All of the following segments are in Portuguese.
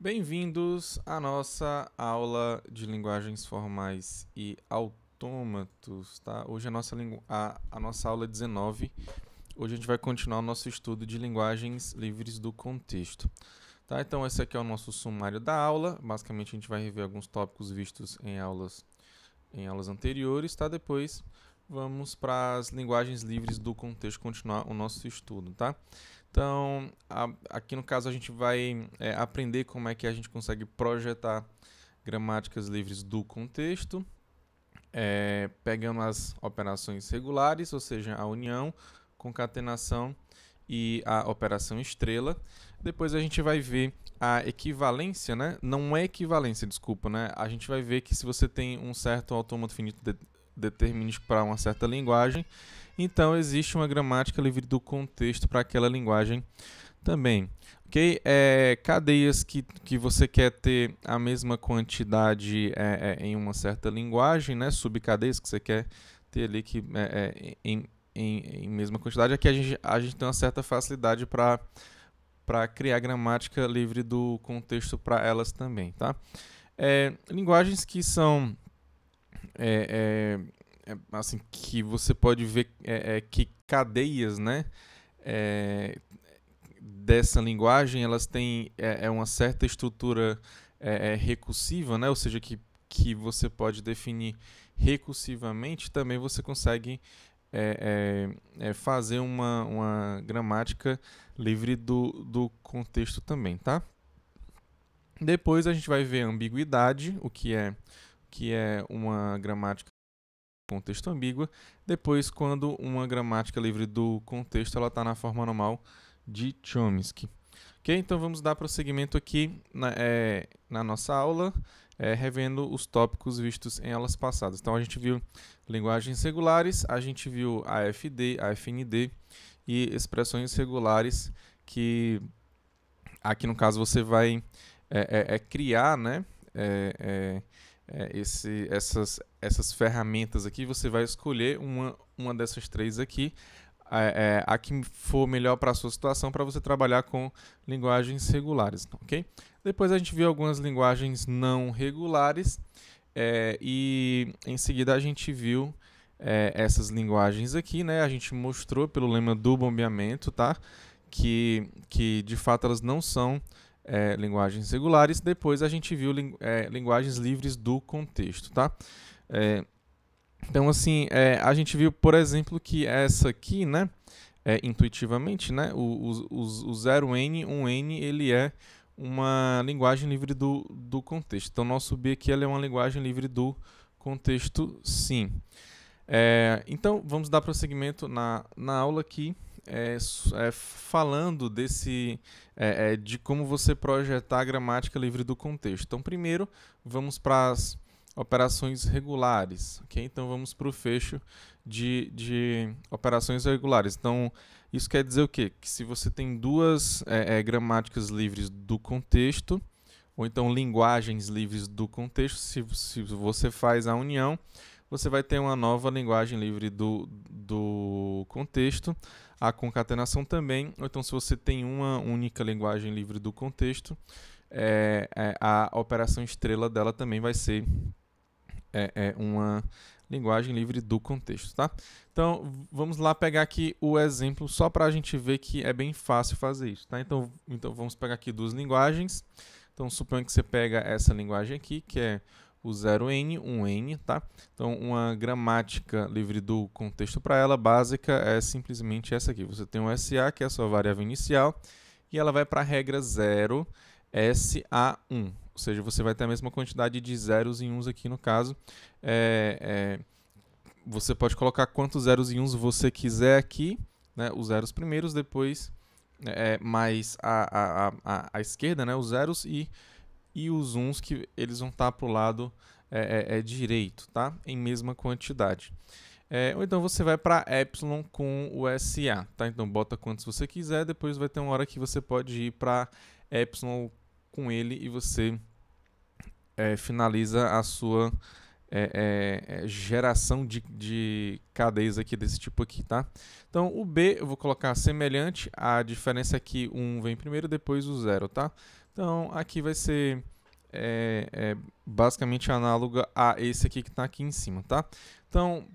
Bem-vindos à nossa aula de linguagens formais e autômatos, tá? Hoje a nossa, a, a nossa aula 19. É Hoje a gente vai continuar o nosso estudo de linguagens livres do contexto. Tá? Então esse aqui é o nosso sumário da aula. Basicamente a gente vai rever alguns tópicos vistos em aulas, em aulas anteriores, tá? Depois vamos para as linguagens livres do contexto continuar o nosso estudo, tá? Então, a, aqui no caso, a gente vai é, aprender como é que a gente consegue projetar gramáticas livres do contexto, é, pegando as operações regulares, ou seja, a união, concatenação e a operação estrela. Depois a gente vai ver a equivalência, né? Não é equivalência, desculpa, né? A gente vai ver que se você tem um certo autômato finito de determinístico para uma certa linguagem, então, existe uma gramática livre do contexto para aquela linguagem também. Ok? É, cadeias que, que você quer ter a mesma quantidade é, é, em uma certa linguagem, né? subcadeias que você quer ter ali que, é, é, em, em, em, mesma quantidade. Aqui a gente, a gente tem uma certa facilidade para para criar gramática livre do contexto para elas também, tá? É, linguagens que são é, assim, que você pode ver é, é que cadeias, né? É, dessa linguagem, elas têm é, uma certa estrutura recursiva, né? Ou seja, que, que você pode definir recursivamente, também você consegue é, é, é fazer uma, uma gramática livre do, do contexto também, tá? Depois a gente vai ver ambiguidade, o que é, o que é uma gramática contexto ambígua. Depois, quando uma gramática livre do contexto, ela está na forma normal de Chomsky. Ok? Então vamos dar prosseguimento aqui na, é, na nossa aula, é, revendo os tópicos vistos em aulas passadas. Então a gente viu linguagens regulares, a gente viu AFD, AFND e expressões regulares que aqui no caso você vai é, criar, né? é, esse, essas, essas ferramentas aqui, você vai escolher uma, uma dessas três aqui, é, é, a que for melhor para a sua situação, para você trabalhar com linguagens regulares, ok? Depois a gente viu algumas linguagens não regulares é, e em seguida a gente viu é, essas linguagens aqui, né? A gente mostrou pelo lema do bombeamento, tá? Que, que de fato elas não são é, linguagens regulares, depois a gente viu é, linguagens livres do contexto, tá? É, então, assim, é, a gente viu, por exemplo, que essa aqui, né, é, intuitivamente, né, o, o, o 0n, 1n, ele é uma linguagem livre do, do contexto. Então, nosso B aqui é uma linguagem livre do contexto, sim. É, então, vamos dar prosseguimento na, na aula aqui é, é, falando desse é, é, de como você projetar a gramática livre do contexto. Então, primeiro, vamos para as operações regulares. Okay? Então, vamos para o fecho de, de operações regulares. Então, isso quer dizer o quê? Que se você tem duas é, é, gramáticas livres do contexto, ou então linguagens livres do contexto, se, se você faz a união, você vai ter uma nova linguagem livre do, do contexto, a concatenação também, ou então se você tem uma única linguagem livre do contexto, é, é, a operação estrela dela também vai ser é, é uma linguagem livre do contexto, tá? Então, vamos lá pegar aqui o exemplo só para a gente ver que é bem fácil fazer isso, tá? Então, então vamos pegar aqui duas linguagens. Então, suponha que você pega essa linguagem aqui, que é o 0n, 1n, tá? Então, uma gramática livre do contexto para ela básica é simplesmente essa aqui. Você tem o SA, que é a sua variável inicial, e ela vai para a regra 0, SA1. Ou seja, você vai ter a mesma quantidade de zeros e uns aqui no caso. É, é, você pode colocar quantos zeros e uns você quiser aqui, né? Os zeros primeiros, depois é, mais a, a, a, a, esquerda, né? Os zeros e e os uns que eles vão estar para o lado é, é, é, direito, tá? Em mesma quantidade. É, ou então você vai para epsilon com o SA, tá? Então bota quantos você quiser, depois vai ter uma hora que você pode ir para epsilon com ele e você é, finaliza a sua é, é, é, geração de, de cadeias aqui desse tipo aqui, tá? Então o B eu vou colocar semelhante, a diferença é que um vem primeiro, depois o zero, tá? Então, aqui vai ser é, é, basicamente análoga a esse aqui que está aqui em cima, tá? Então,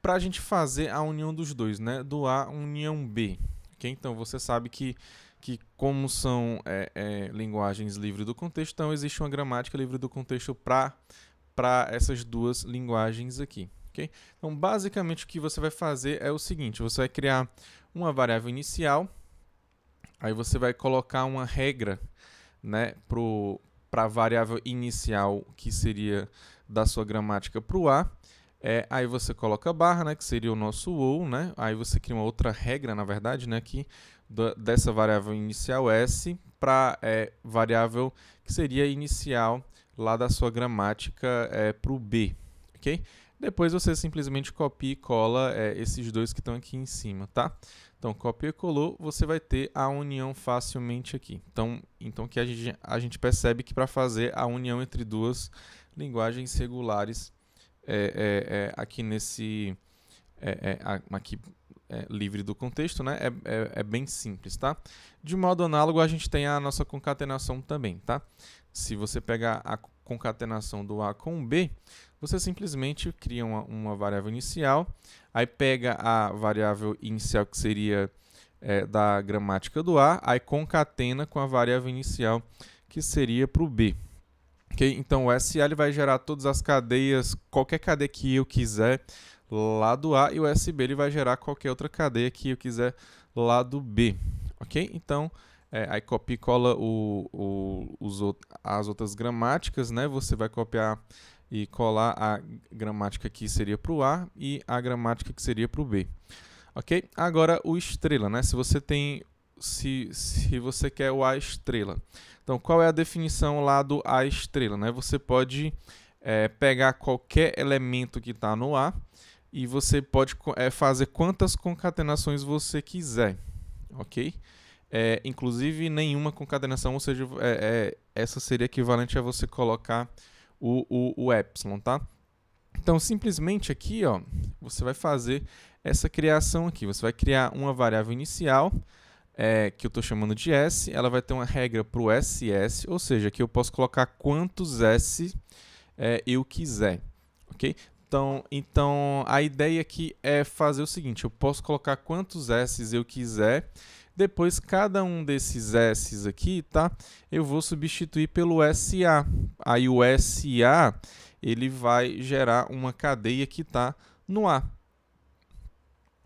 para a gente fazer a união dos dois, né? Do A, união B. ok? Então, você sabe que, que como são é, é linguagens livres do contexto, então existe uma gramática livre do contexto para essas duas linguagens aqui. ok? Então, basicamente, o que você vai fazer é o seguinte, você vai criar uma variável inicial, aí você vai colocar uma regra né, para a variável inicial, que seria da sua gramática para o A. É, aí você coloca a barra, né, que seria o nosso ou, né? Aí você cria uma outra regra, na verdade, né, do, dessa variável inicial S para é, variável que seria inicial lá da sua gramática é, para o B, ok? Depois você simplesmente copia e cola é, esses dois que estão aqui em cima, tá? Então, copia e colou, você vai ter a união facilmente aqui. Então, então que a gente, a gente percebe que para fazer a união entre duas linguagens regulares é, é, é, aqui nesse é, é, aqui é, livre do contexto, né? É, é, é, bem simples, tá? De modo análogo, a gente tem a nossa concatenação também, tá? Se você pegar a concatenação do A com B, você simplesmente cria uma, uma variável inicial, aí pega a variável inicial que seria é, da gramática do A, aí concatena com a variável inicial que seria para o B. Okay? Então, o SA vai gerar todas as cadeias, qualquer cadeia que eu quiser, lado A e o SB ele vai gerar qualquer outra cadeia que eu quiser lado B, ok? Então, é, aí copia e cola o, o, os, as outras gramáticas, né? Você vai copiar e colar a gramática que seria para o A e a gramática que seria para o B. Ok? Agora o estrela, né? Se você tem se, se você quer o A estrela. Então, qual é a definição lá do A estrela? Né? Você pode é, pegar qualquer elemento que está no A e você pode é, fazer quantas concatenações você quiser, ok? É, inclusive nenhuma concatenação, ou seja, é, é, essa seria equivalente a você colocar o, o, o epsilon, tá? Então simplesmente aqui, ó, você vai fazer essa criação aqui. Você vai criar uma variável inicial, é, que eu estou chamando de S, ela vai ter uma regra para o SS, ou seja, que eu posso colocar quantos S é, eu quiser. Okay? Então, então a ideia aqui é fazer o seguinte: eu posso colocar quantos s's eu quiser. Depois, cada um desses s's aqui, tá? Eu vou substituir pelo SA. Aí o SA ele vai gerar uma cadeia que está no A.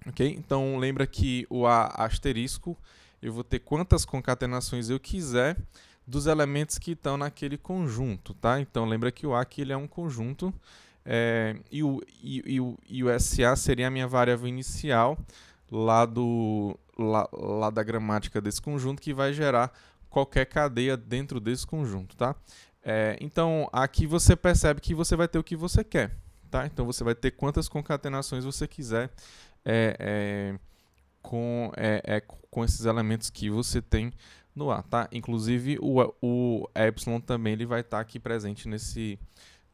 Ok? Então lembra que o A asterisco eu vou ter quantas concatenações eu quiser dos elementos que estão naquele conjunto, tá? Então lembra que o A aqui ele é um conjunto é, e, o, e, e, o, e o SA seria a minha variável inicial lá, do, lá, lá da gramática desse conjunto que vai gerar qualquer cadeia dentro desse conjunto, tá? É, então, aqui você percebe que você vai ter o que você quer, tá? Então, você vai ter quantas concatenações você quiser é, é, com, é, é, com esses elementos que você tem no A, tá? Inclusive, o, o Y também ele vai estar tá aqui presente nesse,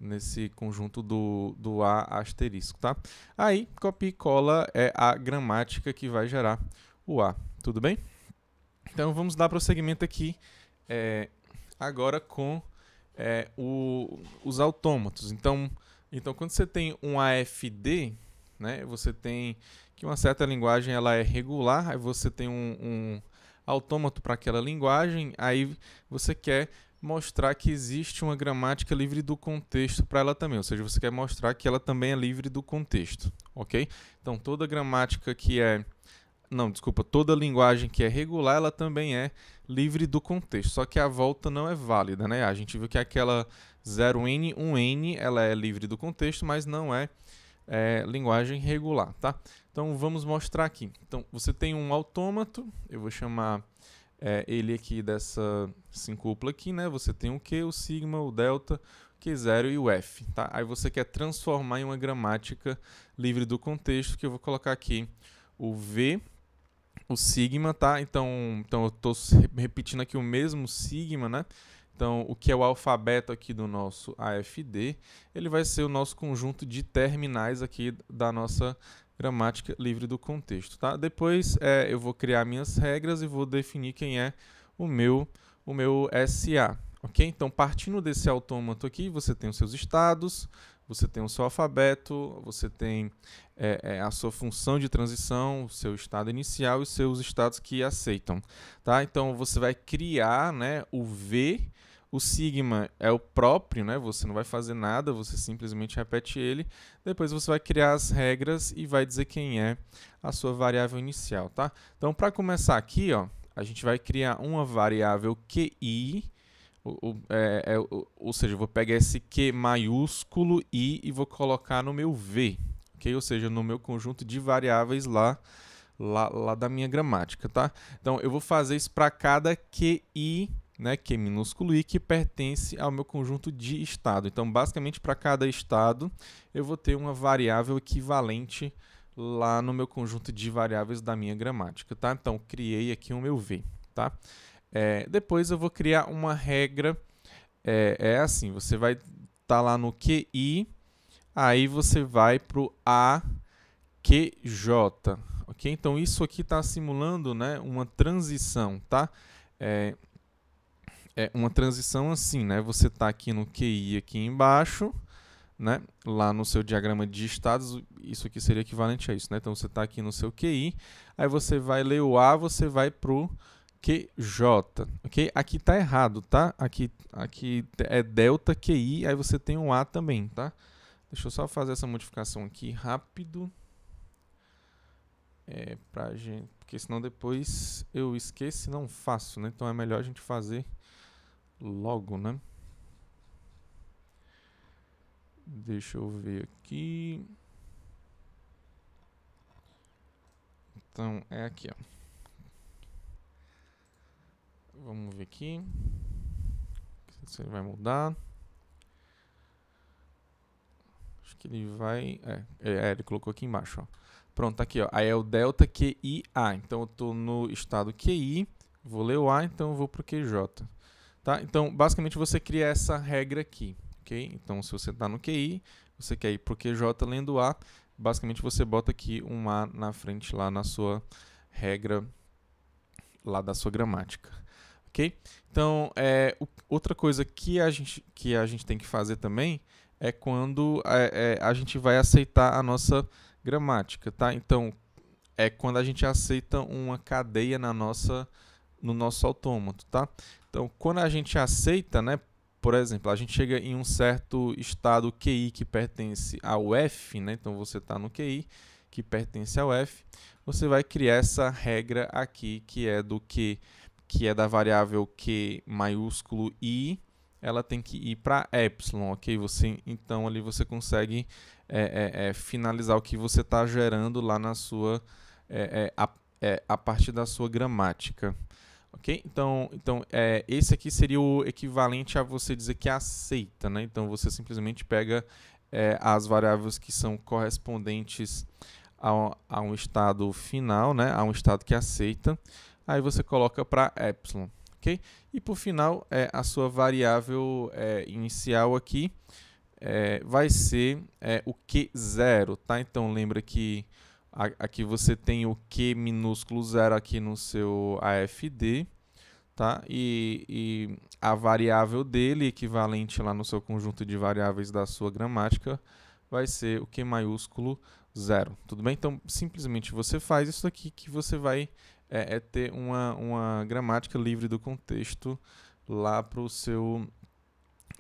nesse conjunto do, do A asterisco, tá? Aí, copia e cola é a gramática que vai gerar o A, tudo bem? Então, vamos dar prosseguimento aqui é, agora com é, o, os autômatos. Então, então, quando você tem um AFD, né, você tem que uma certa linguagem ela é regular, aí você tem um, um autômato para aquela linguagem, aí você quer mostrar que existe uma gramática livre do contexto para ela também, ou seja, você quer mostrar que ela também é livre do contexto, ok? Então toda gramática que é não, desculpa, toda linguagem que é regular, ela também é livre do contexto. Só que a volta não é válida, né? A gente viu que aquela 0n, 1n, ela é livre do contexto, mas não é, é linguagem regular, tá? Então vamos mostrar aqui. Então você tem um autômato, eu vou chamar é, ele aqui dessa sincúpula aqui, né? Você tem o Q, o sigma, o delta, o Q0 e o F, tá? Aí você quer transformar em uma gramática livre do contexto, que eu vou colocar aqui o V, o sigma, tá? Então, então eu estou repetindo aqui o mesmo sigma, né? Então, o que é o alfabeto aqui do nosso AFD, ele vai ser o nosso conjunto de terminais aqui da nossa gramática livre do contexto. Tá? Depois é, eu vou criar minhas regras e vou definir quem é o meu, o meu SA. Ok? Então, partindo desse autômato aqui, você tem os seus estados, você tem o seu alfabeto, você tem é, é, a sua função de transição, o seu estado inicial e os seus estados que aceitam. Tá? Então, você vai criar né, o V o sigma é o próprio, né? Você não vai fazer nada, você simplesmente repete ele. Depois você vai criar as regras e vai dizer quem é a sua variável inicial, tá? Então, para começar aqui, ó, a gente vai criar uma variável QI, o, é, é, o, ou seja, eu vou pegar esse Q maiúsculo I e vou colocar no meu V, ok? Ou seja, no meu conjunto de variáveis lá, lá, lá da minha gramática, tá? Então, eu vou fazer isso para cada QI né, que é minúsculo i, que pertence ao meu conjunto de estado. Então, basicamente, para cada estado, eu vou ter uma variável equivalente lá no meu conjunto de variáveis da minha gramática, tá? Então, criei aqui o meu v, tá? É, depois eu vou criar uma regra, é, é assim, você vai estar tá lá no QI, aí você vai para o AQJ, ok? Então, isso aqui está simulando né, uma transição, tá? É, é uma transição assim, né? Você está aqui no QI aqui embaixo, né? Lá no seu diagrama de estados, isso aqui seria equivalente a isso, né? Então você está aqui no seu QI, aí você vai ler o A, você vai pro QJ, ok? Aqui tá errado, tá? Aqui, aqui é delta QI, aí você tem um A também, tá? Deixa eu só fazer essa modificação aqui rápido. É, pra gente, porque senão depois eu esqueço e não faço, né? Então é melhor a gente fazer logo, né? Deixa eu ver aqui. Então, é aqui, ó. Vamos ver aqui. Se ele vai mudar. Acho que ele vai... É, é, é ele colocou aqui embaixo, ó. Pronto, tá aqui, ó. Aí é o delta QIA. Então, eu tô no estado QI. Vou ler o A, então eu vou pro QJ. Tá? Então, basicamente, você cria essa regra aqui. Okay? Então, se você está no QI, você quer ir para o QJ lendo A, basicamente você bota aqui um A na frente lá na sua regra, lá da sua gramática. Ok? Então, é, o, outra coisa que a, gente, que a gente tem que fazer também é quando é, é, a gente vai aceitar a nossa gramática, tá? Então, é quando a gente aceita uma cadeia na nossa gramática no nosso autômato, tá? Então, quando a gente aceita, né, por exemplo, a gente chega em um certo estado QI que pertence ao F, né? Então você está no QI que pertence ao F, você vai criar essa regra aqui que é do Q, que é da variável Q maiúsculo I, ela tem que ir para epsilon, ok? Você, então ali você consegue é, é, é, finalizar o que você está gerando lá na sua é, é, a, é, a partir da sua gramática. Ok? Então, então é, esse aqui seria o equivalente a você dizer que aceita, né? Então, você simplesmente pega é, as variáveis que são correspondentes a, a, um estado final, né? A um estado que aceita. Aí você coloca para epsilon, ok? E por final, é, a sua variável é, inicial aqui é, vai ser é, o Q0, tá? Então, lembra que... Aqui você tem o Q minúsculo zero aqui no seu AFD, tá? E, e a variável dele, equivalente lá no seu conjunto de variáveis da sua gramática, vai ser o Q maiúsculo zero. Tudo bem? Então, simplesmente você faz isso aqui que você vai é, é ter uma, uma gramática livre do contexto lá para o seu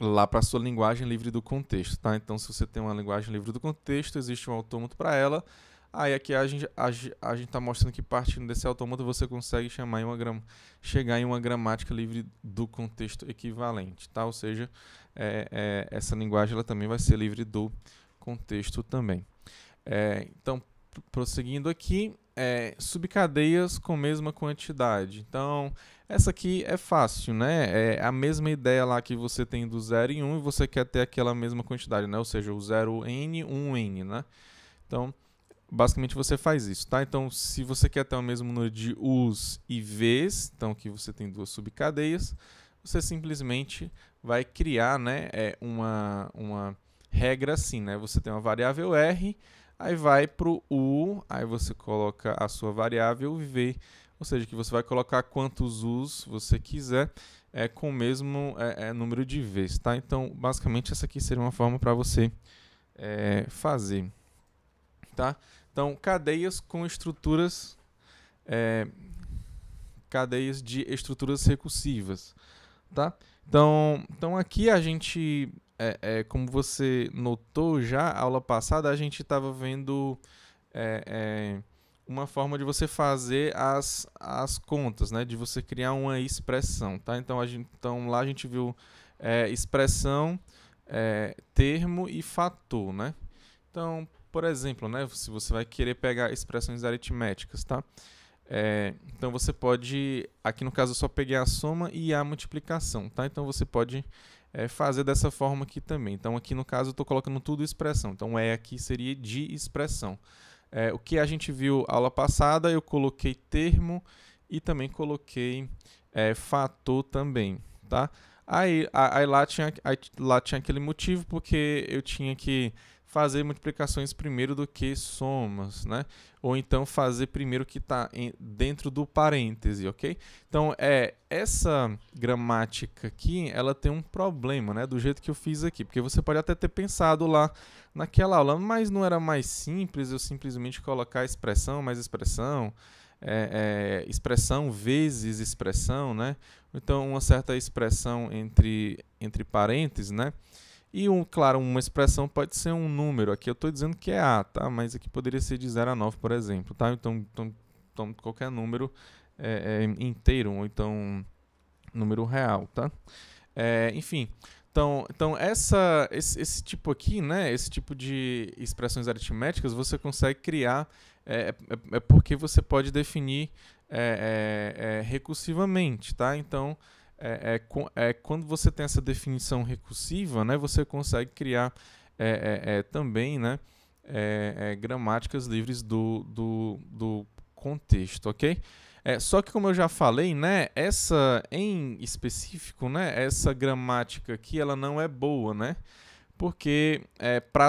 lá para a sua linguagem livre do contexto, tá? Então, se você tem uma linguagem livre do contexto, existe um autômato para ela ah, e aqui a gente, a, a gente tá mostrando que partindo desse autômato você consegue chamar em uma gram, chegar em uma gramática livre do contexto equivalente, tá? Ou seja, é, é, essa linguagem ela também vai ser livre do contexto também. É, então, prosseguindo aqui, é, subcadeias com mesma quantidade. Então, essa aqui é fácil, né? É a mesma ideia lá que você tem do 0 e 1 um, e você quer ter aquela mesma quantidade, né? Ou seja, o 0n, 1n, um, né? Então, basicamente você faz isso, tá? Então, se você quer ter o mesmo número de U's e V's, então aqui você tem duas subcadeias, você simplesmente vai criar né, é uma, uma regra assim, né? Você tem uma variável R, aí vai para o U, aí você coloca a sua variável V, ou seja, que você vai colocar quantos U's você quiser é, com o mesmo é, é, número de V's, tá? Então, basicamente, essa aqui seria uma forma para você é, fazer, Tá? Então, cadeias com estruturas. É, cadeias de estruturas recursivas. Tá? Então, então aqui a gente. É, é, como você notou já, a aula passada a gente estava vendo é, é, uma forma de você fazer as, as contas, né? De você criar uma expressão, tá? Então, a gente, então lá a gente viu é, expressão, é, termo e fator, né? Então, por exemplo, né, se você vai querer pegar expressões aritméticas, tá? É, então você pode, aqui no caso eu só peguei a soma e a multiplicação, tá? Então você pode é, fazer dessa forma aqui também. Então aqui no caso eu estou colocando tudo expressão, então é aqui seria de expressão. É, o que a gente viu aula passada, eu coloquei termo e também coloquei é, fator também, tá? Aí, aí lá, tinha, aí lá tinha aquele motivo porque eu tinha que fazer multiplicações primeiro do que somas, né? Ou então fazer primeiro o que está dentro do parêntese, ok? Então, é essa gramática aqui, ela tem um problema, né? Do jeito que eu fiz aqui, porque você pode até ter pensado lá naquela aula, mas não era mais simples eu simplesmente colocar expressão mais expressão, é, é, expressão vezes expressão, né? Então, uma certa expressão entre, entre parênteses, né? E, um, claro, uma expressão pode ser um número. Aqui eu estou dizendo que é A, tá? Mas aqui poderia ser de 0 a 9, por exemplo, tá? Então, então, então qualquer número é, é, inteiro, ou então número real, tá? É, enfim, então, então essa, esse, esse, tipo aqui, né, esse tipo de expressões aritméticas, você consegue criar, é, é, é, é porque você pode definir é, recursivamente, tá? Então, é, é, é, quando você tem essa definição recursiva, né, você consegue criar é, é, é também né, é, gramáticas livres do, do, do contexto, ok? só que como eu já falei, né, essa em específico, né, essa gramática aqui, ela não é boa, né? Porque é, para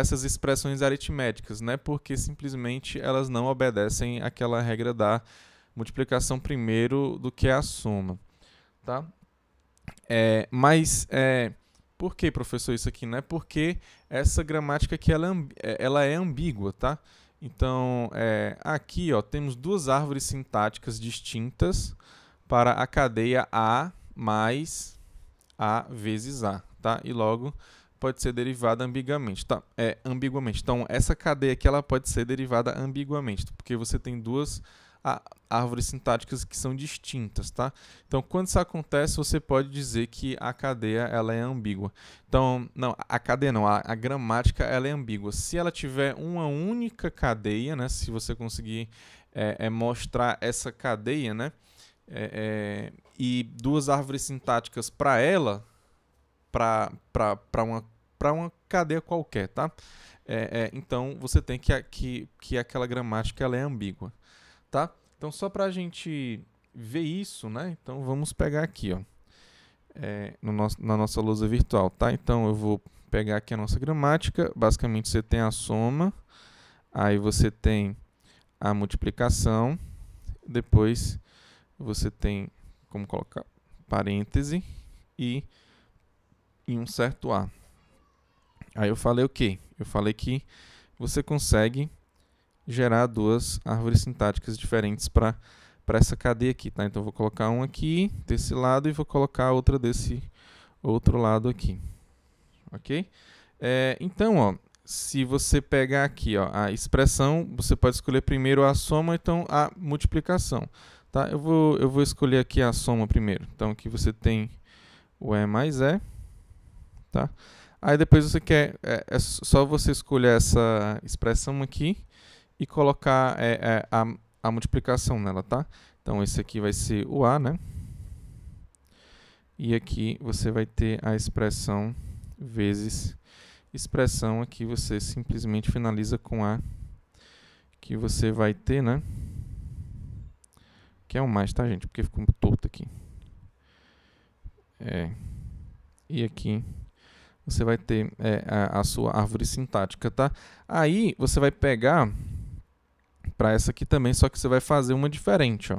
essas expressões aritméticas, né? Porque simplesmente elas não obedecem àquela regra da multiplicação primeiro do que a soma, tá? É, mas é, por que, professor, isso aqui? é Porque essa gramática aqui ela, é é, ela é ambígua, tá? Então, é, aqui ó, temos duas árvores sintáticas distintas para a cadeia A mais A vezes A, tá? E logo pode ser derivada ambiguamente, tá? É, ambiguamente. Então, essa cadeia aqui ela pode ser derivada ambiguamente, porque você tem duas árvores sintáticas que são distintas, tá? Então, quando isso acontece, você pode dizer que a cadeia ela é ambígua. Então, não, a cadeia não, a, a gramática ela é ambígua. Se ela tiver uma única cadeia, né? Se você conseguir é, é mostrar essa cadeia, né? É, é e duas árvores sintáticas para ela, para uma, para uma cadeia qualquer, tá? É, é, então, você tem que, que, que aquela gramática ela é ambígua tá? Então só para a gente ver isso, né? Então vamos pegar aqui, ó, é, no nosso, na nossa lousa virtual, tá? Então eu vou pegar aqui a nossa gramática. Basicamente você tem a soma, aí você tem a multiplicação, depois você tem como colocar parêntese e, e um certo a. Aí eu falei o quê? Eu falei que você consegue gerar duas árvores sintáticas diferentes para essa cadeia aqui. Tá? Então, vou colocar uma aqui desse lado e vou colocar outra desse outro lado aqui. Ok? É, então, ó, se você pegar aqui ó, a expressão, você pode escolher primeiro a soma, então a multiplicação. Tá? Eu, vou, eu vou escolher aqui a soma primeiro. Então, aqui você tem o E mais E. Tá? Aí depois você quer, é, é só você escolher essa expressão aqui e colocar é, é, a, a multiplicação nela, tá? Então esse aqui vai ser o A, né? E aqui você vai ter a expressão vezes expressão aqui você simplesmente finaliza com A que você vai ter, né? Que é o mais, tá, gente? Porque ficou torto aqui. É. E aqui você vai ter é, a, a sua árvore sintática, tá? Aí você vai pegar para essa aqui também, só que você vai fazer uma diferente. Ó.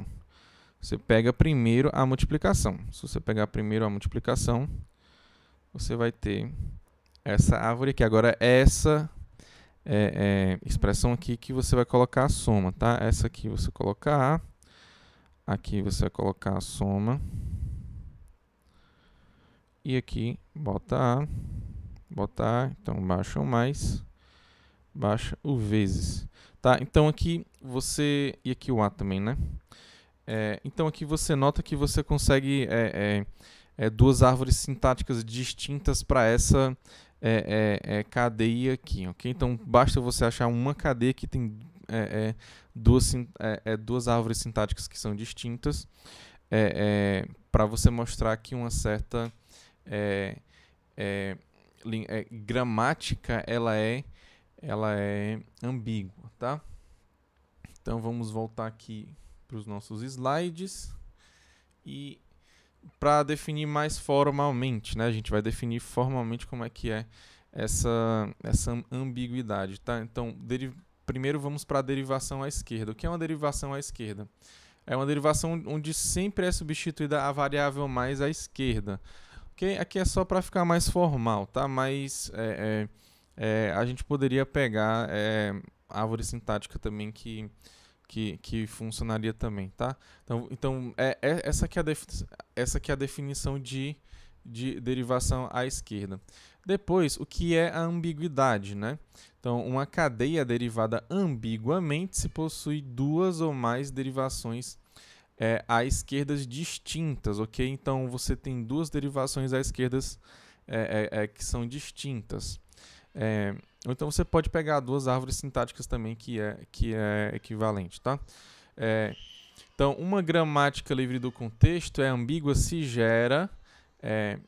Você pega primeiro a multiplicação. Se você pegar primeiro a multiplicação, você vai ter essa árvore aqui. Agora, essa é, é, expressão aqui que você vai colocar a soma, tá? Essa aqui você colocar A, aqui você vai colocar a soma, e aqui bota A, bota A, então baixa o mais, baixa o vezes. Tá? Então aqui você. E aqui o A também, né? É, então aqui você nota que você consegue é, é, é duas árvores sintáticas distintas para essa é, é, cadeia aqui, ok? Então basta você achar uma cadeia que tem duas, duas árvores sintáticas que são distintas para você mostrar aqui uma certa gramática, ela é ela é ambígua, tá? Então vamos voltar aqui para os nossos slides e para definir mais formalmente, né? A gente vai definir formalmente como é que é essa, essa ambiguidade, tá? Então, primeiro vamos para a derivação à esquerda. O que é uma derivação à esquerda? É uma derivação onde sempre é substituída a variável mais à esquerda. Okay? Aqui é só para ficar mais formal, tá? Mais é, é é, a gente poderia pegar é, árvore sintática também que, que, que, funcionaria também, tá? Então, então é, é essa, que é a essa que é a definição de, de derivação à esquerda. Depois, o que é a ambiguidade, né? Então, uma cadeia derivada ambiguamente se possui duas ou mais derivações é, esquerda distintas, ok? Então você tem duas derivações à esquerda é, é, é que são distintas. É, ou então você pode pegar duas árvores sintáticas também que é, que é equivalente, tá? É, então, uma gramática livre do contexto é ambígua se gera é,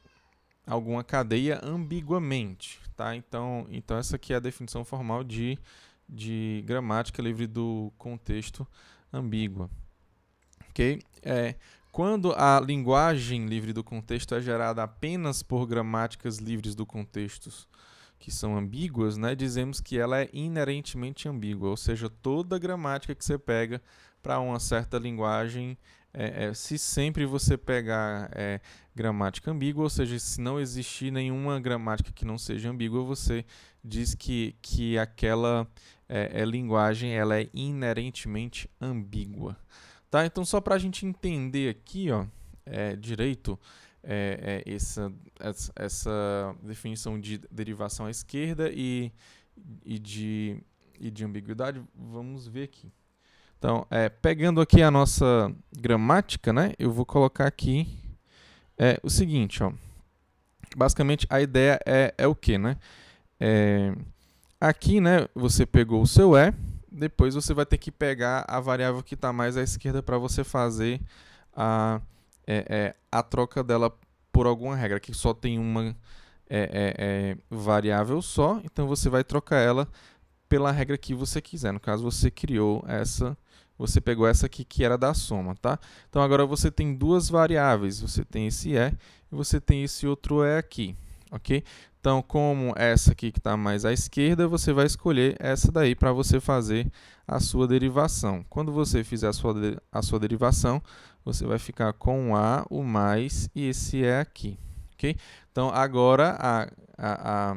alguma cadeia ambiguamente, tá? Então, então essa aqui é a definição formal de, de gramática livre do contexto ambígua, ok? É, quando a linguagem livre do contexto é gerada apenas por gramáticas livres do contexto, que são ambíguas, né, dizemos que ela é inerentemente ambígua, ou seja, toda gramática que você pega para uma certa linguagem, é, é, se sempre você pegar é, gramática ambígua, ou seja, se não existir nenhuma gramática que não seja ambígua, você diz que, que aquela é, é, linguagem ela é inerentemente ambígua. Tá? Então, só para a gente entender aqui ó, é, direito, é, é essa, essa definição de derivação à esquerda e, e, de, e de ambiguidade. Vamos ver aqui. Então, é, pegando aqui a nossa gramática, né, eu vou colocar aqui é, o seguinte. Ó. Basicamente, a ideia é, é o quê? Né? É, aqui né, você pegou o seu E, é, depois você vai ter que pegar a variável que está mais à esquerda para você fazer a é, é, a troca dela por alguma regra, que só tem uma é, é, é, variável só, então você vai trocar ela pela regra que você quiser. No caso, você criou essa, você pegou essa aqui que era da soma, tá? Então agora você tem duas variáveis, você tem esse E e você tem esse outro E aqui, ok? Então, como essa aqui que está mais à esquerda, você vai escolher essa daí para você fazer a sua derivação. Quando você fizer a sua, a sua derivação, você vai ficar com o A, o mais e esse é aqui. Okay? Então, agora a, a, a,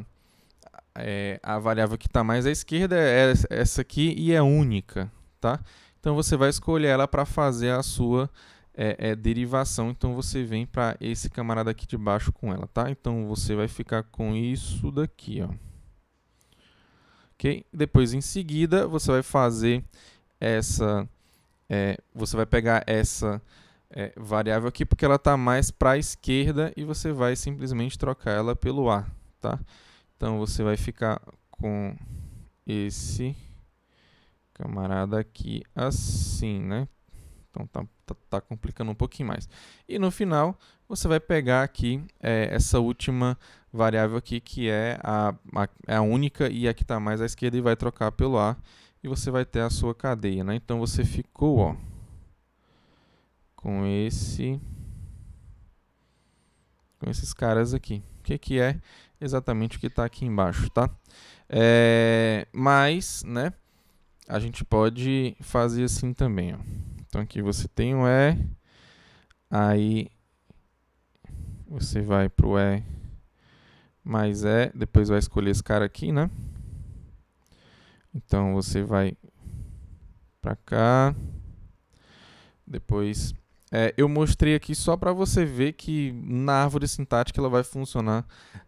é, a variável que está mais à esquerda é essa aqui e é única. Tá? Então, você vai escolher ela para fazer a sua é, é, derivação. Então, você vem para esse camarada aqui de baixo com ela. Tá? Então, você vai ficar com isso daqui. Ó. Okay? Depois, em seguida, você vai fazer essa é, você vai pegar essa é, variável aqui porque ela está mais para a esquerda e você vai simplesmente trocar ela pelo A, tá? Então você vai ficar com esse camarada aqui assim, né? Então tá, tá, tá complicando um pouquinho mais. E no final você vai pegar aqui é, essa última variável aqui que é a, a, é a única e a que está mais à esquerda e vai trocar pelo A e você vai ter a sua cadeia, né? Então você ficou, ó, com esse com esses caras aqui. O que, que é exatamente o que está aqui embaixo, tá? É, mas, né, a gente pode fazer assim também, ó. Então aqui você tem o E, aí você vai pro E mais E, depois vai escolher esse cara aqui, né? Então você vai para cá. Depois é, eu mostrei aqui só para você ver que na árvore sintática ela vai funcionar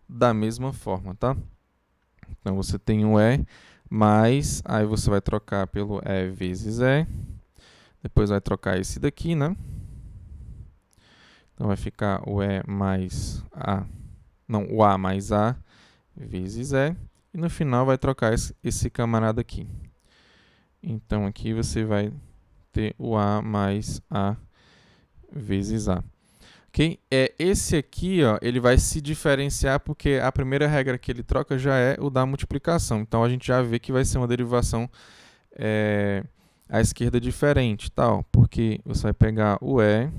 da mesma forma, tá? Então você tem o E mais, aí você vai trocar pelo E vezes E. Depois vai trocar esse daqui, né? Então vai ficar o E mais A. Não, o A mais A vezes E. E no final vai trocar esse camarada aqui. Então aqui você vai ter o A mais A vezes A. Ok? É, esse aqui ó, ele vai se diferenciar porque a primeira regra que ele troca já é o da multiplicação. Então a gente já vê que vai ser uma derivação é, à esquerda diferente, tal, tá, porque você vai pegar o E,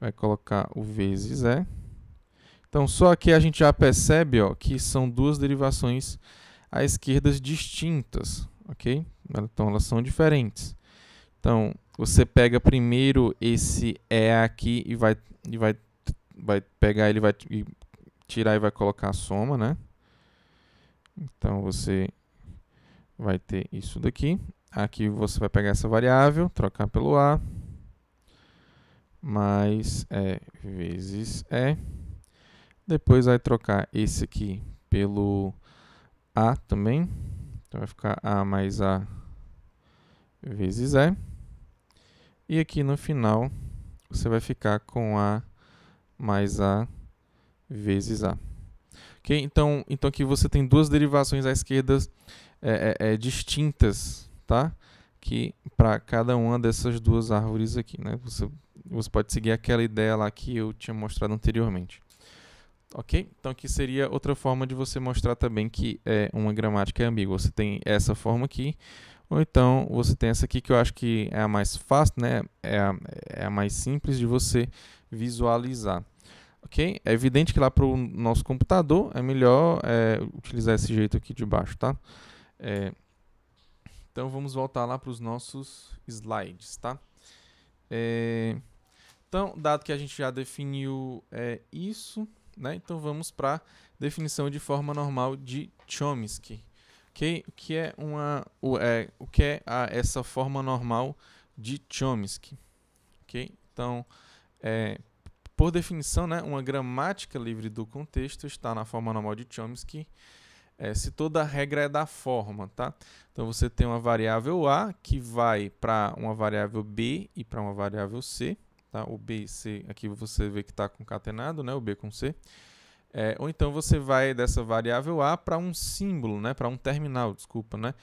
vai colocar o vezes E então, só que a gente já percebe ó, que são duas derivações à esquerda distintas, ok? Então, elas são diferentes. Então, você pega primeiro esse E aqui e vai, e vai, vai pegar ele, vai e tirar e vai colocar a soma, né? Então, você vai ter isso daqui. Aqui você vai pegar essa variável, trocar pelo A, mais E vezes E depois vai trocar esse aqui pelo A também. Então vai ficar A mais A vezes E. E aqui no final você vai ficar com A mais A vezes A. Ok? Então, então aqui você tem duas derivações à esquerda é, é, é, distintas, tá? Que para cada uma dessas duas árvores aqui, né? Você, você pode seguir aquela ideia lá que eu tinha mostrado anteriormente. Ok? Então, que seria outra forma de você mostrar também que é uma gramática ambígua. Você tem essa forma aqui, ou então você tem essa aqui que eu acho que é a mais fácil, né? É a, é a mais simples de você visualizar. Ok? É evidente que lá para o nosso computador é melhor é, utilizar esse jeito aqui de baixo, tá? É, então, vamos voltar lá para os nossos slides, tá? É, então, dado que a gente já definiu é isso... Né? Então vamos para a definição de forma normal de Chomsky. Okay? O que é uma o, é, o que é a, essa forma normal de Chomsky? Okay? Então, é, por definição, né, uma gramática livre do contexto está na forma normal de Chomsky. É, se toda regra é da forma, tá? Então você tem uma variável A que vai para uma variável B e para uma variável C. Tá? O B e C, aqui você vê que está concatenado, né? o B com C. É, ou então você vai dessa variável A para um símbolo, né? para um terminal, desculpa, né?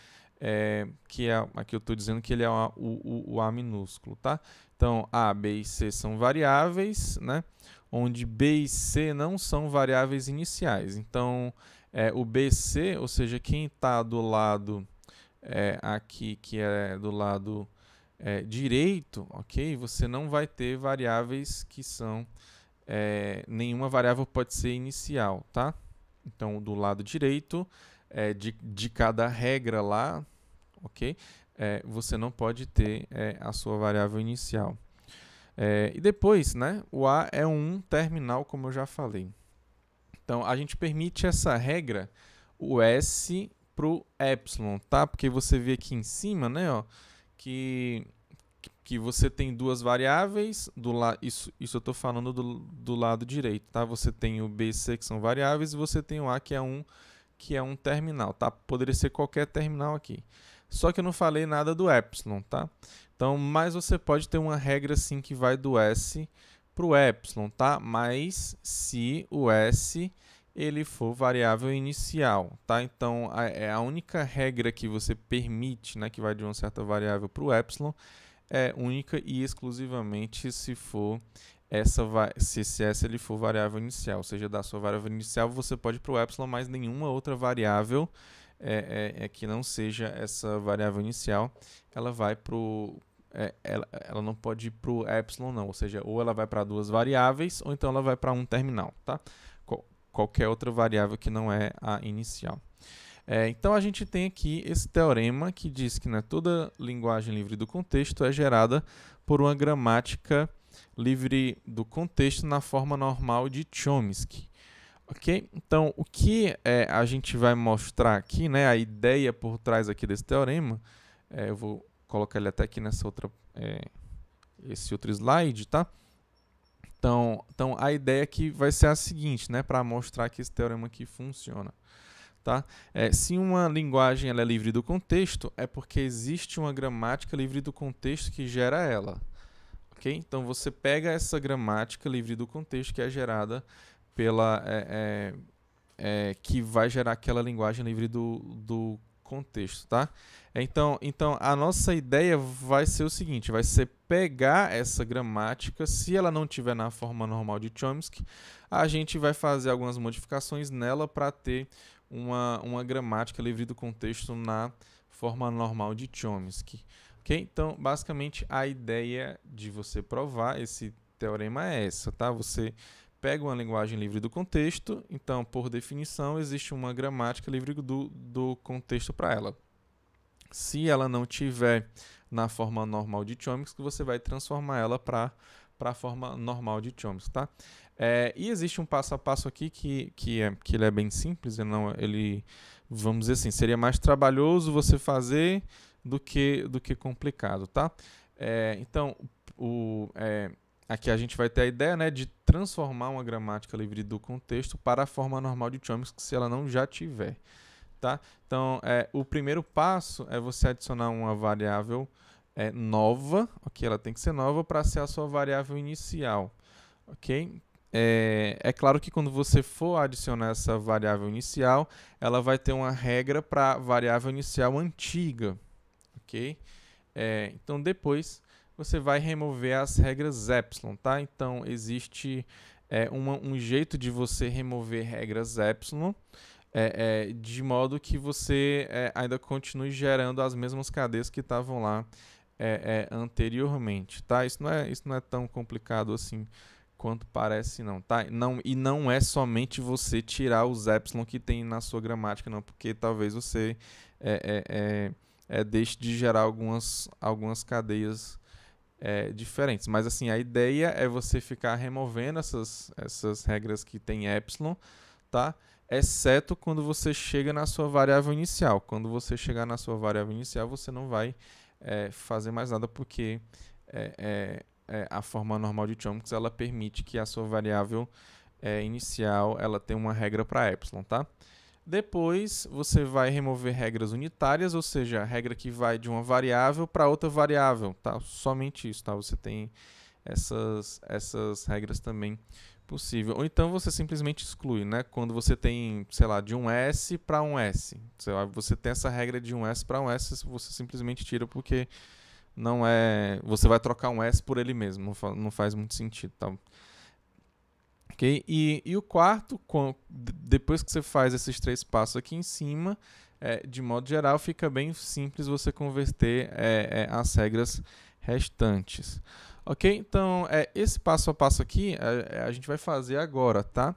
É, que é, aqui eu estou dizendo que ele é o, o, o, A minúsculo, tá? Então, A, B e C são variáveis, né? Onde B e C não são variáveis iniciais. Então, é, o BC, ou seja, quem está do lado é, aqui, que é do lado é, direito, ok, você não vai ter variáveis que são é, nenhuma variável pode ser inicial, tá? Então, do lado direito é, de, de cada regra lá, ok, é, você não pode ter é, a sua variável inicial. É, e depois, né, o A é um terminal, como eu já falei. Então, a gente permite essa regra, o S para o epsilon, tá? Porque você vê aqui em cima, né, ó, que, que você tem duas variáveis, do la, isso, isso eu estou falando do, do lado direito, tá? Você tem o B e C que são variáveis e você tem o A que é um, que é um terminal, tá? Poderia ser qualquer terminal aqui. Só que eu não falei nada do epsilon, tá? Então, mas você pode ter uma regra assim que vai do S para o epsilon, tá? Mas se o S ele for variável inicial, tá? Então, a, é a única regra que você permite, né, que vai de uma certa variável para o epsilon, é única e exclusivamente se for essa se, se essa ele for variável inicial, ou seja, da sua variável inicial você pode ir para o epsilon, mas nenhuma outra variável é, é, é, que não seja essa variável inicial, ela vai para é, ela, ela não pode ir para o epsilon não, ou seja, ou ela vai para duas variáveis ou então ela vai para um terminal, tá? qualquer outra variável que não é a inicial. É, então a gente tem aqui esse teorema que diz que né, toda linguagem livre do contexto é gerada por uma gramática livre do contexto na forma normal de Chomsky. Ok? Então, o que é, a gente vai mostrar aqui, né, a ideia por trás aqui desse teorema, é, eu vou colocar ele até aqui nessa outra, é, esse outro slide, tá? Então, então a ideia que vai ser a seguinte, né, para mostrar que esse teorema aqui funciona. Tá? É, se uma linguagem é livre do contexto, é porque existe uma gramática livre do contexto que gera ela. Ok? Então você pega essa gramática livre do contexto que é gerada pela. É, é, é que vai gerar aquela linguagem livre do, do contexto, tá? Então, então a nossa ideia vai ser o seguinte, vai ser pegar essa gramática, se ela não tiver na forma normal de Chomsky, a gente vai fazer algumas modificações nela para ter uma, uma gramática livre do contexto na forma normal de Chomsky. Ok? Então, basicamente, a ideia de você provar esse teorema é essa, tá? Você pega uma linguagem livre do contexto, então, por definição, existe uma gramática livre do, do contexto para ela. Se ela não tiver na forma normal de Chomsky, você vai transformar ela para para a forma normal de Chomsky, tá? É, e existe um passo a passo aqui que, que, é, que ele é bem simples, ele, não, ele, vamos dizer assim, seria mais trabalhoso você fazer do que, do que complicado, tá? É, então, o, é, Aqui a gente vai ter a ideia né, de transformar uma gramática livre do contexto para a forma normal de Chomsky, se ela não já tiver. Tá? Então, é, o primeiro passo é você adicionar uma variável é, nova, ok? Ela tem que ser nova para ser a sua variável inicial, ok? É, é, claro que quando você for adicionar essa variável inicial, ela vai ter uma regra para a variável inicial antiga, ok? É, então depois você vai remover as regras epsilon, tá? Então, existe é, uma, um jeito de você remover regras epsilon, é, é, de modo que você é, ainda continue gerando as mesmas cadeias que estavam lá é, é, anteriormente, tá? Isso não, é, isso não é tão complicado assim quanto parece não, tá? Não, e não é somente você tirar os epsilon que tem na sua gramática, não, porque talvez você é, é, é, deixe de gerar algumas, algumas cadeias é, diferentes. Mas assim, a ideia é você ficar removendo essas, essas regras que tem epsilon, tá? Exceto quando você chega na sua variável inicial. Quando você chegar na sua variável inicial, você não vai é, fazer mais nada porque é, é, é a forma normal de Chomsky ela permite que a sua variável é, inicial ela tenha uma regra para epsilon, tá? Depois você vai remover regras unitárias, ou seja, a regra que vai de uma variável para outra variável, tá? Somente isso, tá? Você tem essas, essas regras também possível. Ou então você simplesmente exclui, né? Quando você tem, sei lá, de um S para um S. Sei lá, você tem essa regra de um S para um S, você simplesmente tira porque não é. Você vai trocar um S por ele mesmo, não faz muito sentido. Tá? Ok? E, e o quarto, com, depois que você faz esses três passos aqui em cima, é, de modo geral, fica bem simples você converter é, é, as regras restantes. Ok? Então, é, esse passo a passo aqui é, é, a gente vai fazer agora, tá?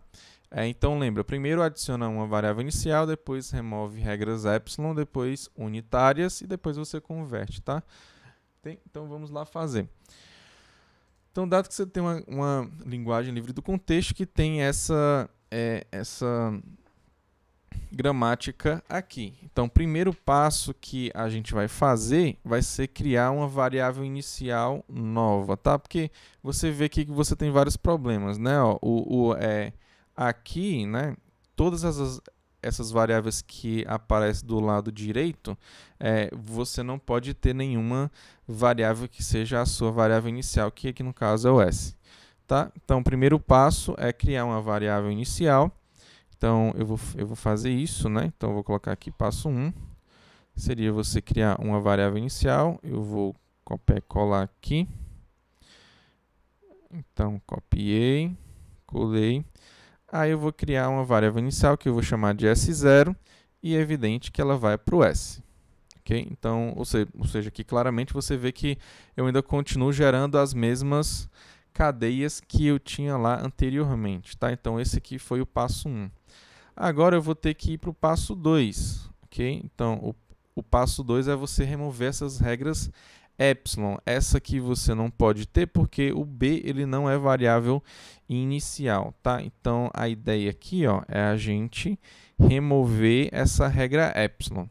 É, então, lembra, primeiro adiciona uma variável inicial, depois remove regras epsilon, depois unitárias e depois você converte, tá? Tem? Então, vamos lá fazer. Então, dado que você tem uma, uma linguagem livre do contexto que tem essa, é, essa gramática aqui. Então, o primeiro passo que a gente vai fazer vai ser criar uma variável inicial nova, tá? Porque você vê aqui que você tem vários problemas, né? Ó, o, o, é, aqui, né? Todas as, essas variáveis que aparecem do lado direito, é, você não pode ter nenhuma variável que seja a sua variável inicial, que aqui no caso é o S. Tá? Então, o primeiro passo é criar uma variável inicial. Então, eu vou, eu vou fazer isso, né? Então, eu vou colocar aqui passo 1. Seria você criar uma variável inicial. Eu vou copiar e colar aqui. Então, copiei, colei. Aí eu vou criar uma variável inicial que eu vou chamar de S0 e é evidente que ela vai para o S. Okay? Então, ou seja, ou seja, aqui claramente você vê que eu ainda continuo gerando as mesmas cadeias que eu tinha lá anteriormente. Tá? Então, esse aqui foi o passo 1. Agora eu vou ter que ir para o passo 2. Okay? Então, o, o passo 2 é você remover essas regras essa que você não pode ter porque o b ele não é variável inicial, tá? Então a ideia aqui, ó, é a gente remover essa regra epsilon.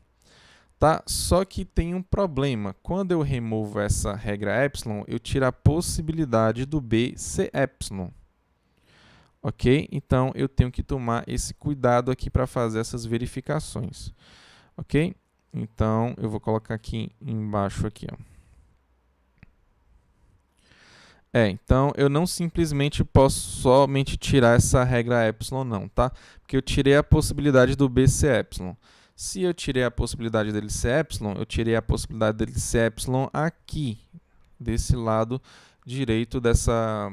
Tá? Só que tem um problema. Quando eu removo essa regra epsilon, eu tiro a possibilidade do b ser epsilon. OK? Então eu tenho que tomar esse cuidado aqui para fazer essas verificações. OK? Então eu vou colocar aqui embaixo aqui, ó. É, então eu não simplesmente posso somente tirar essa regra epsilon não, tá? Porque eu tirei a possibilidade do B ser epsilon. Se eu tirei a possibilidade dele ser epsilon, eu tirei a possibilidade dele ser epsilon aqui, desse lado direito dessa,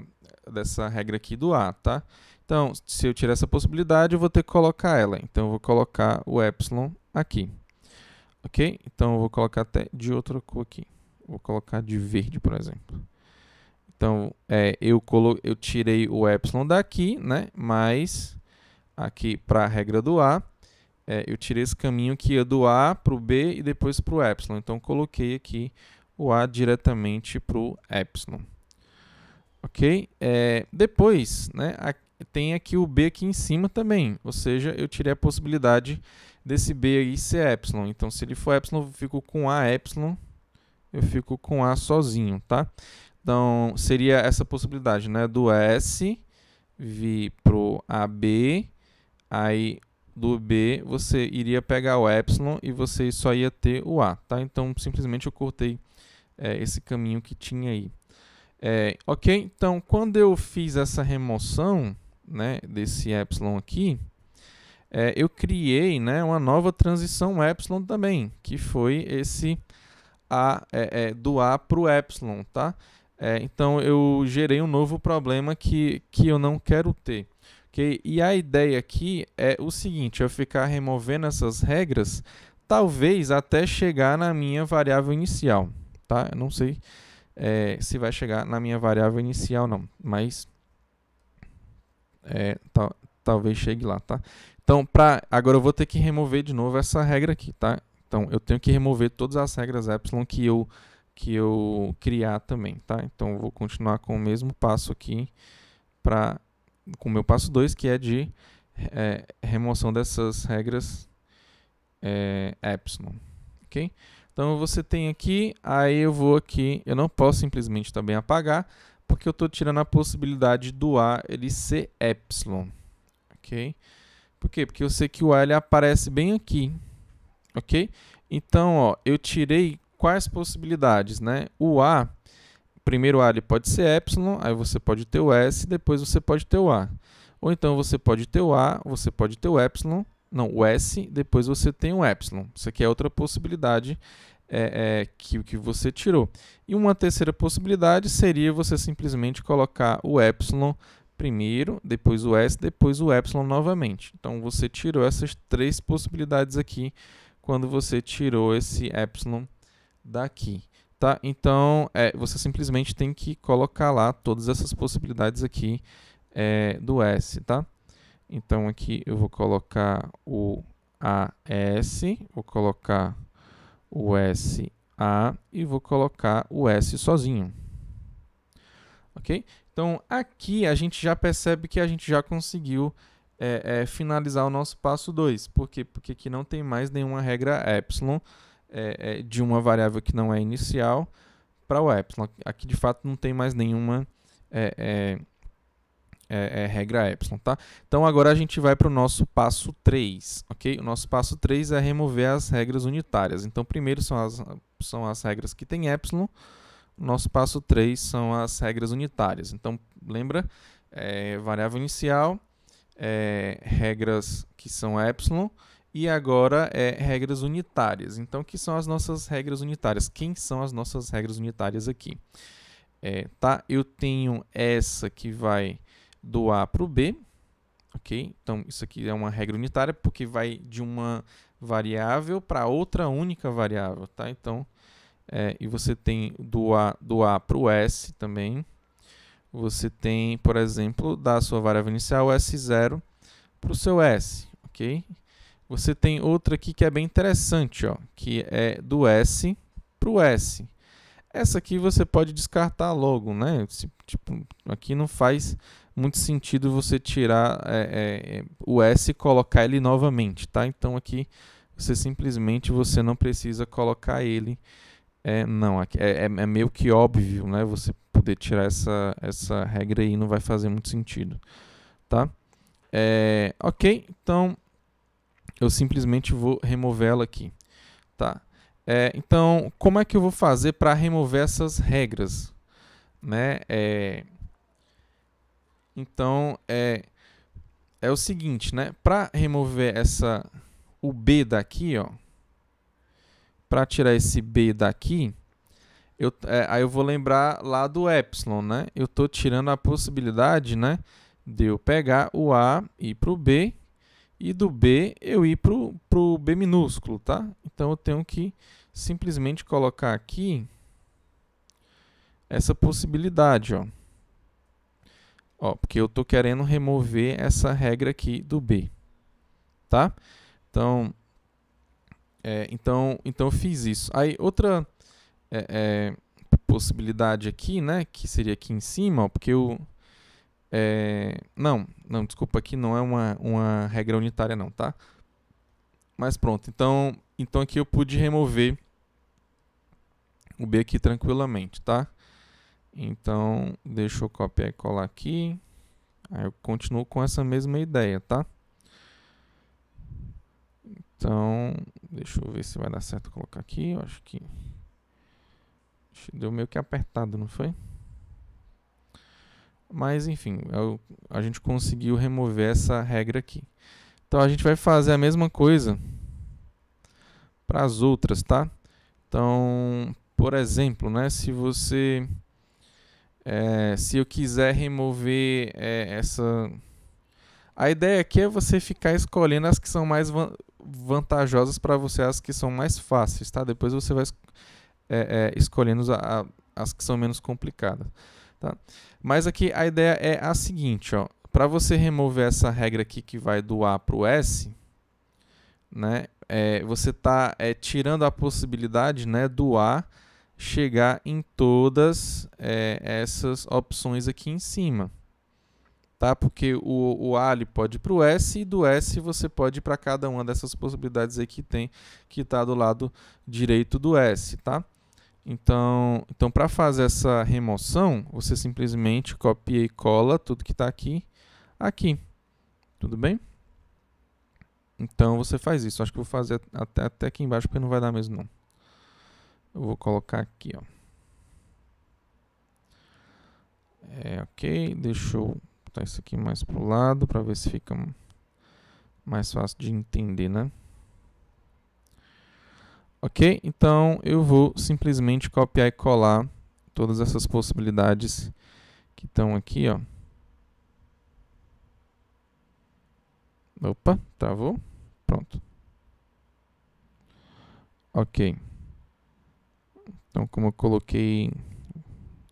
dessa regra aqui do A, tá? Então, se eu tirar essa possibilidade, eu vou ter que colocar ela. Então, eu vou colocar o epsilon aqui. Ok? Então, eu vou colocar até de outra cor aqui. Vou colocar de verde, por exemplo. Então, é, eu, colo eu tirei o epsilon daqui, né? Mas aqui para a regra do A, é, eu tirei esse caminho que ia do A para o B e depois para o epsilon. Então, coloquei aqui o A diretamente para o epsilon. Ok? É, depois, né, a, tem aqui o B aqui em cima também, ou seja, eu tirei a possibilidade desse B aí ser epsilon. Então, se ele for epsilon, eu fico com A epsilon, eu fico com A sozinho, tá? Então, seria essa possibilidade, né? Do S vir pro AB, aí do B você iria pegar o epsilon e você só ia ter o A, tá? Então, simplesmente eu cortei é, esse caminho que tinha aí. É, ok? Então, quando eu fiz essa remoção né, desse epsilon aqui, é, eu criei né, uma nova transição epsilon também, que foi esse a, é, é do A para o epsilon, tá? É, então eu gerei um novo problema que, que eu não quero ter. Okay? E a ideia aqui é o seguinte: é eu ficar removendo essas regras, talvez até chegar na minha variável inicial. Tá? Eu não sei é, se vai chegar na minha variável inicial, não, mas é, talvez chegue lá. Tá? Então, pra, agora eu vou ter que remover de novo essa regra aqui. Tá? Então, eu tenho que remover todas as regras epsilon que eu que eu criar também, tá? Então eu vou continuar com o mesmo passo aqui para com o meu passo 2, que é de é, remoção dessas regras é, epsilon, né? ok? Então você tem aqui, aí eu vou aqui, eu não posso simplesmente também apagar, porque eu estou tirando a possibilidade do A ele ser epsilon, ok? Por quê? Porque eu sei que o A ele aparece bem aqui, ok? Então, ó, eu tirei quais possibilidades, né? O A, primeiro A ele pode ser epsilon, aí você pode ter o S, depois você pode ter o A. Ou então você pode ter o A, você pode ter o epsilon, não, o S, depois você tem o epsilon. Isso aqui é outra possibilidade é, é, que, que você tirou. E uma terceira possibilidade seria você simplesmente colocar o epsilon primeiro, depois o S, depois o epsilon novamente. Então você tirou essas três possibilidades aqui quando você tirou esse epsilon daqui. Tá? Então, é, você simplesmente tem que colocar lá todas essas possibilidades aqui é, do S, tá? Então, aqui eu vou colocar o AS, vou colocar o SA e vou colocar o S sozinho. Ok? Então, aqui a gente já percebe que a gente já conseguiu é, é, finalizar o nosso passo 2. Por quê? Porque aqui não tem mais nenhuma regra epsilon é, é, de uma variável que não é inicial para o epsilon. Aqui de fato não tem mais nenhuma é é, é, é, regra epsilon, tá? Então agora a gente vai para o nosso passo 3, ok? O nosso passo 3 é remover as regras unitárias. Então primeiro são as, são as regras que tem epsilon, o nosso passo 3 são as regras unitárias. Então lembra, variável inicial, regras que são epsilon, e agora é regras unitárias. Então, que são as nossas regras unitárias? Quem são as nossas regras unitárias aqui? É, tá? Eu tenho essa que vai do A para o B, ok? Então, isso aqui é uma regra unitária porque vai de uma variável para outra única variável, tá? Então, é, e você tem do A, do A para o S também. Você tem, por exemplo, da sua variável inicial S0 para o seu S, ok? Você tem outra aqui que é bem interessante, ó, que é do S para o S. Essa aqui você pode descartar logo, né? Tipo, aqui não faz muito sentido você tirar é, é, é, o S e colocar ele novamente, tá? Então aqui você simplesmente você não precisa colocar ele. É, não, é, é, é meio que óbvio, né? Você poder tirar essa, essa regra aí não vai fazer muito sentido, tá? É, ok, então eu simplesmente vou remover ela aqui. Tá? É, então, como é que eu vou fazer para remover essas regras? Né? É, então, é, é o seguinte, né? Para remover essa, o B daqui, ó, para tirar esse B daqui, eu, é, aí eu vou lembrar lá do epsilon, né? Eu estou tirando a possibilidade, né, de eu pegar o A e ir para o B e do B eu ir para o B minúsculo, tá? Então eu tenho que simplesmente colocar aqui essa possibilidade, ó. Ó, porque eu estou querendo remover essa regra aqui do B, tá? Então, é, então, então eu fiz isso. Aí outra é, é, possibilidade aqui, né, que seria aqui em cima, ó, porque eu... É, não, não, desculpa, aqui não é uma, uma regra unitária não, tá? Mas pronto, então, então aqui eu pude remover o B aqui tranquilamente, tá? Então, deixa eu copiar e colar aqui. Aí eu continuo com essa mesma ideia, tá? Então, deixa eu ver se vai dar certo colocar aqui. Eu acho que... Deu meio que apertado, não foi? Não foi? Mas enfim, eu, é a gente conseguiu remover essa regra aqui. Então a gente vai fazer a mesma coisa para as outras, tá? Então, por exemplo, né, se você é, se eu quiser remover é, essa. A ideia aqui é você ficar escolhendo as que são mais van vantajosas para você, as que são mais fáceis, tá? Depois você vai é, escolhendo a, a, as que são menos complicadas. Tá? Mas aqui a ideia é a seguinte, ó. Para você remover essa regra aqui que vai do A para o S, né, é, você está é, tirando a possibilidade né, do A chegar em todas é, essas opções aqui em cima. Tá? Porque o, o A ele pode ir para o S e do S você pode ir para cada uma dessas possibilidades aí que tem que está do lado direito do S. Tá? Então, então para fazer essa remoção, você simplesmente copia e cola tudo que está aqui, aqui. Tudo bem? Então você faz isso. Acho que vou fazer até, até aqui embaixo porque não vai dar mesmo não. Eu vou colocar aqui, ó. É, ok, deixa eu botar isso aqui mais pro lado para ver se fica mais fácil de entender, né? Ok? Então eu vou simplesmente copiar e colar todas essas possibilidades que estão aqui, ó. Opa, travou. Pronto. Ok. Então, como eu coloquei,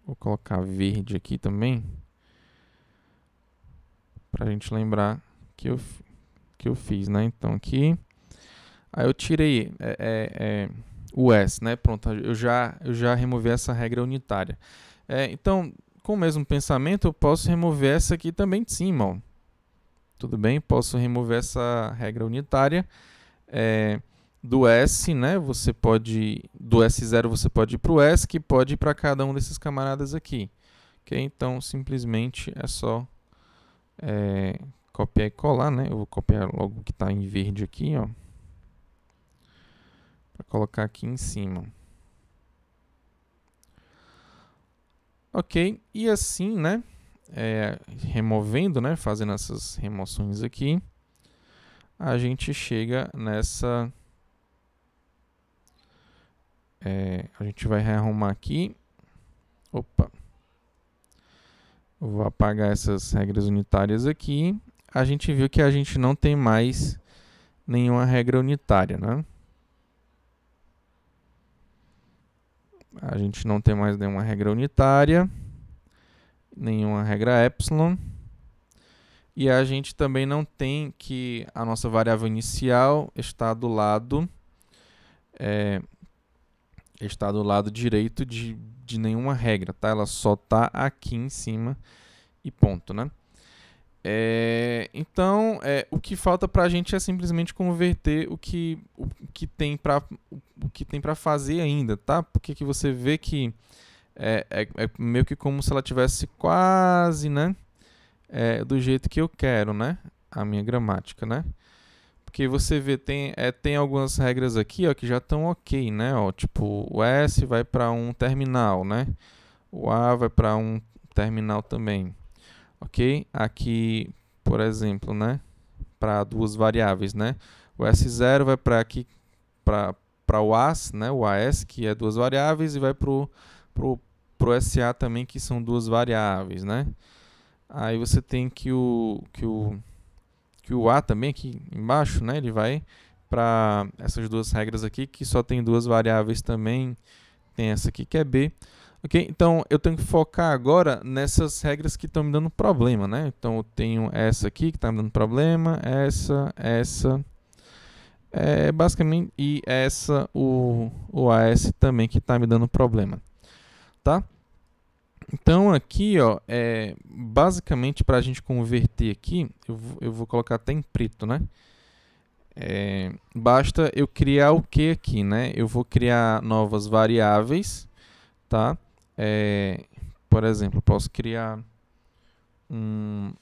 vou colocar verde aqui também, para a gente lembrar que eu, que eu fiz, né? Então, aqui, Aí eu tirei é, é, é, o S, né? Pronto, eu já, eu já removi essa regra unitária. É, então, com o mesmo pensamento, eu posso remover essa aqui também de cima, ó. Tudo bem? Posso remover essa regra unitária é, do S, né? Você pode do S0 você pode ir para o S, que pode ir para cada um desses camaradas aqui. Ok? Então simplesmente é só é, copiar e colar, né? Eu vou copiar logo o que está em verde aqui, ó para colocar aqui em cima. Ok, e assim, né, é, removendo, né, fazendo essas remoções aqui, a gente chega nessa... É, a gente vai rearrumar aqui. Opa! vou apagar essas regras unitárias aqui. A gente viu que a gente não tem mais nenhuma regra unitária, né? a gente não tem mais nenhuma regra unitária, nenhuma regra epsilon. E a gente também não tem que a nossa variável inicial está do lado é, está do lado direito de, de nenhuma regra, tá? Ela só está aqui em cima e ponto, né? É, então, é, o que falta para a gente é simplesmente converter o que, o que tem para o que tem para fazer ainda, tá? Porque que você vê que é, é, é meio que como se ela tivesse quase, né? É, do jeito que eu quero, né? A minha gramática, né? Porque você vê tem é, tem algumas regras aqui, ó, que já estão ok, né? Ó, tipo o S vai para um terminal, né? O A vai para um terminal também ok? Aqui, por exemplo, né? Para duas variáveis, né? O S0 vai para aqui, para o AS, né? O AS, que é duas variáveis, e vai para o pro, pro SA também, que são duas variáveis, né? Aí você tem que o, que o, que o A também aqui embaixo, né? Ele vai para essas duas regras aqui, que só tem duas variáveis também. Tem essa aqui que é B. Ok? Então, eu tenho que focar agora nessas regras que estão me dando problema, né? Então, eu tenho essa aqui que está me dando problema, essa, essa, é, basicamente, e essa, o, o AS também que está me dando problema, tá? Então, aqui, ó, é, basicamente, para a gente converter aqui, eu, eu vou colocar até em preto, né? É, basta eu criar o que aqui, né? Eu vou criar novas variáveis, tá? É, por exemplo, posso criar um,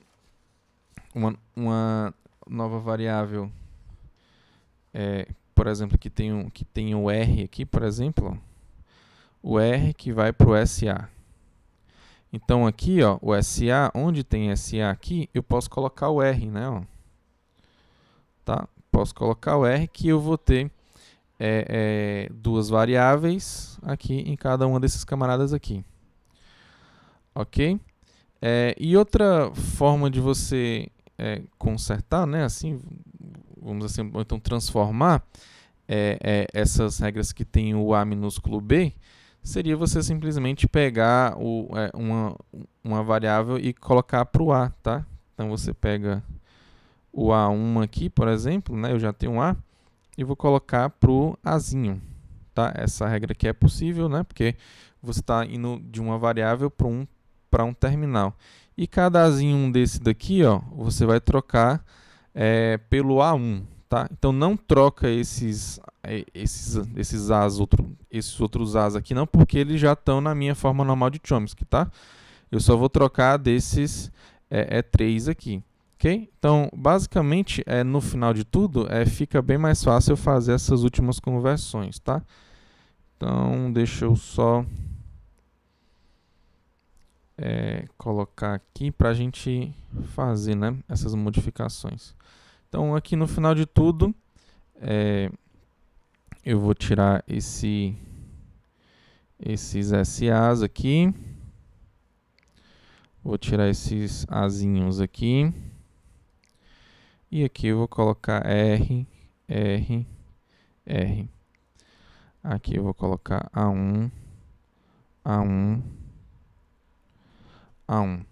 uma, uma nova variável, é, por exemplo, que tem, um, que tem o R aqui, por exemplo, o R que vai para o SA. Então aqui, ó, o SA, onde tem SA aqui, eu posso colocar o R, né? Ó. Tá? Posso colocar o R que eu vou ter é, é, duas variáveis aqui em cada uma desses camaradas aqui. Ok? É, e outra forma de você é, consertar, né, assim, vamos assim, então transformar é, é, essas regras que tem o A minúsculo B, seria você simplesmente pegar o, uma, uma variável e colocar para o A, tá? Então você pega o A1 aqui, por exemplo, né, eu já tenho um A, e vou colocar para o azinho. Tá? Essa regra aqui é possível, né? porque você está indo de uma variável para um, um terminal. E cada azinho desse daqui, ó, você vai trocar é, pelo A1. Tá? Então não troca esses, é, esses, esses As, outro, esses outros As aqui não, porque eles já estão na minha forma normal de Chomsky. Tá? Eu só vou trocar desses é, é 3 aqui. Então, basicamente, é, no final de tudo, é, fica bem mais fácil fazer essas últimas conversões, tá? Então, deixa eu só é, colocar aqui para a gente fazer né, essas modificações. Então, aqui no final de tudo, é, eu vou tirar esse, esses SAs aqui. Vou tirar esses Azinhos aqui. E aqui eu vou colocar R, R, R. Aqui eu vou colocar A1, A1, A1.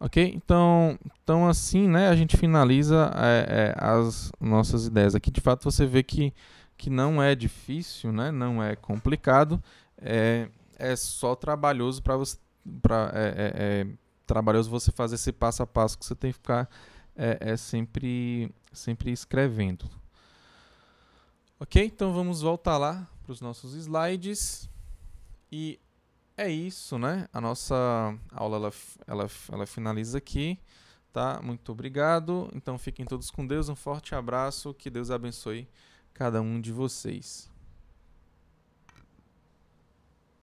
Ok? Então, então assim, né, a gente finaliza é, é, as nossas ideias. Aqui, de fato, você vê que, que não é difícil, né, não é complicado, é, é só trabalhoso para você, pra, é, é, é, trabalhoso você fazer esse passo a passo que você tem que ficar é, é sempre, sempre escrevendo. Ok? Então vamos voltar lá para os nossos slides. E é isso, né? A nossa aula ela, ela, ela finaliza aqui. Tá? Muito obrigado. Então fiquem todos com Deus. Um forte abraço. Que Deus abençoe cada um de vocês.